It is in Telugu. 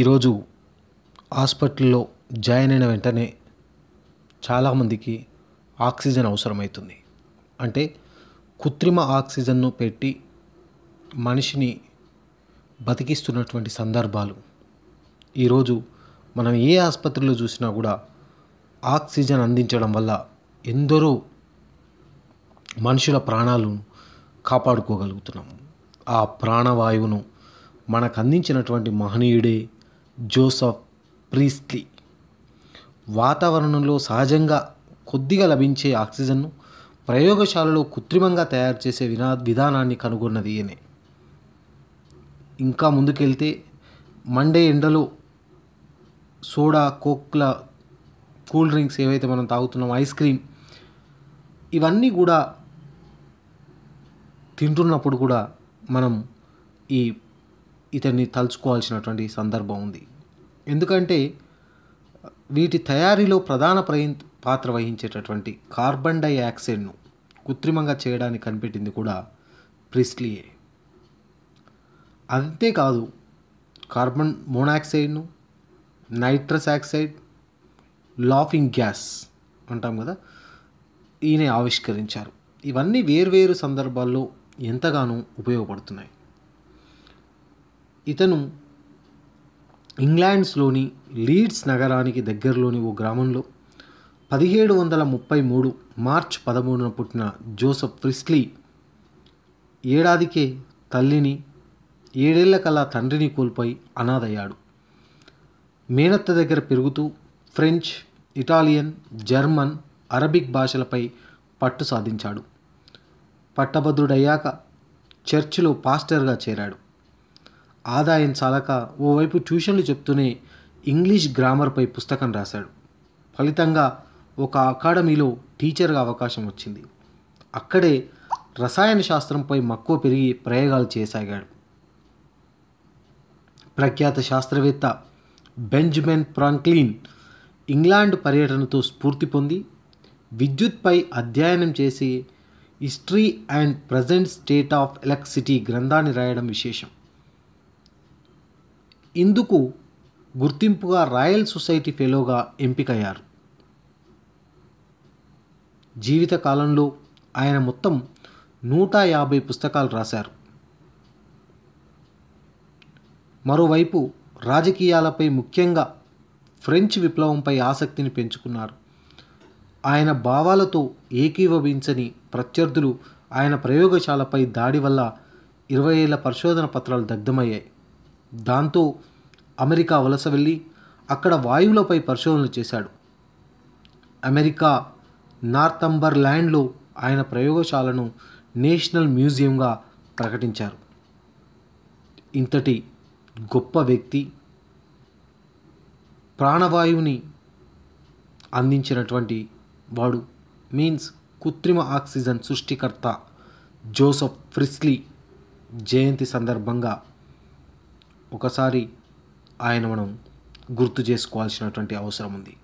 ఈరోజు హాస్పిటల్లో జాయిన్ అయిన వెంటనే చాలామందికి ఆక్సిజన్ అవసరమవుతుంది అంటే కృత్రిమ ఆక్సిజన్ను పెట్టి మనిషిని బతికిస్తున్నటువంటి సందర్భాలు ఈరోజు మనం ఏ ఆసుపత్రిలో చూసినా కూడా ఆక్సిజన్ అందించడం వల్ల ఎందరో మనుషుల ప్రాణాలను కాపాడుకోగలుగుతున్నాము ఆ ప్రాణవాయువును మనకు అందించినటువంటి మహనీయుడే జోసఫ్ ప్రీస్లీ వాతావరణంలో సహజంగా కొద్దిగా లభించే ఆక్సిజన్ను ప్రయోగశాలలో కృత్రిమంగా తయారు చేసే వినా విధానాన్ని కనుగొన్నది ఈయనే ఇంకా ముందుకెళ్తే మండే ఎండలో సోడా కోక్ల కూల్ డ్రింక్స్ ఏవైతే మనం తాగుతున్నాం ఐస్ క్రీమ్ ఇవన్నీ కూడా తింటున్నప్పుడు కూడా మనం ఈ ఇతన్ని తలుచుకోవాల్సినటువంటి సందర్భం ఉంది ఎందుకంటే వీటి తయారీలో ప్రధాన ప్రయ పాత్ర వహించేటటువంటి కార్బన్ డైఆక్సైడ్ను కృత్రిమంగా చేయడానికి కనిపెట్టింది కూడా ప్రిస్లీయే అంతేకాదు కార్బన్ మోనాక్సైడ్ను నైట్రస్ ఆక్సైడ్ లాఫింగ్ గ్యాస్ అంటాం కదా ఈయన ఆవిష్కరించారు ఇవన్నీ వేర్వేరు సందర్భాల్లో ఎంతగానో ఉపయోగపడుతున్నాయి ఇతను ఇంగ్లాండ్స్లోని లీడ్స్ నగరానికి దగ్గరలోని ఓ గ్రామంలో పదిహేడు వందల ముప్పై మూడు మార్చ్ పదమూడున పుట్టిన జోసఫ్ ప్రిస్లీ ఏడాదికే తల్లిని ఏడేళ్ల కల్లా తండ్రిని కోల్పోయి అనాథయ్యాడు మేనత్త దగ్గర పెరుగుతూ ఫ్రెంచ్ ఇటాలియన్ జర్మన్ అరబిక్ భాషలపై పట్టు సాధించాడు పట్టభద్రుడయ్యాక చర్చిలో పాస్టర్గా చేరాడు ఆదాయం చాలక ఓవైపు ట్యూషన్లు చెప్తూనే ఇంగ్లీష్ గ్రామర్పై పుస్తకం రాశాడు ఫలితంగా ఒక అకాడమీలో టీచర్గా అవకాశం వచ్చింది అక్కడే రసాయన శాస్త్రంపై మక్కువ పెరిగి ప్రయోగాలు చేయసాగాడు ప్రఖ్యాత శాస్త్రవేత్త బెంజమిన్ ఫ్రాంక్లిన్ ఇంగ్లాండ్ పర్యటనతో స్ఫూర్తి పొంది విద్యుత్పై అధ్యయనం చేసి history and present state of electricity గ్రంథాన్ని రాయడం విశేషం ఇందుకు గుర్తింపుగా రాయల్ సొసైటీ ఫెలోగా ఎంపికయ్యారు జీవిత కాలంలో ఆయన మొత్తం నూట యాభై పుస్తకాలు రాశారు మరోవైపు రాజకీయాలపై ముఖ్యంగా ఫ్రెంచ్ విప్లవంపై ఆసక్తిని పెంచుకున్నారు ఆయన భావాలతో ఏకీభవించని ప్రత్యర్థులు ఆయన ప్రయోగశాలపై దాడి వల్ల ఇరవై ఏళ్ల పరిశోధన పత్రాలు దగ్ధమయ్యాయి దాంతో అమెరికా వలస వెళ్ళి అక్కడ వాయువులపై పరిశోధనలు చేశాడు అమెరికా నార్తంబర్ల్యాండ్లో ఆయన ప్రయోగశాలను నేషనల్ మ్యూజియంగా ప్రకటించారు ఇంతటి గొప్ప వ్యక్తి ప్రాణవాయువుని అందించినటువంటి వాడు మీన్స్ కృత్రిమ ఆక్సిజన్ సృష్టికర్త జోసఫ్ ఫ్రిస్లీ జయంతి సందర్భంగా ఒకసారి ఆయన మనం గుర్తు చేసుకోవాల్సినటువంటి అవసరం ఉంది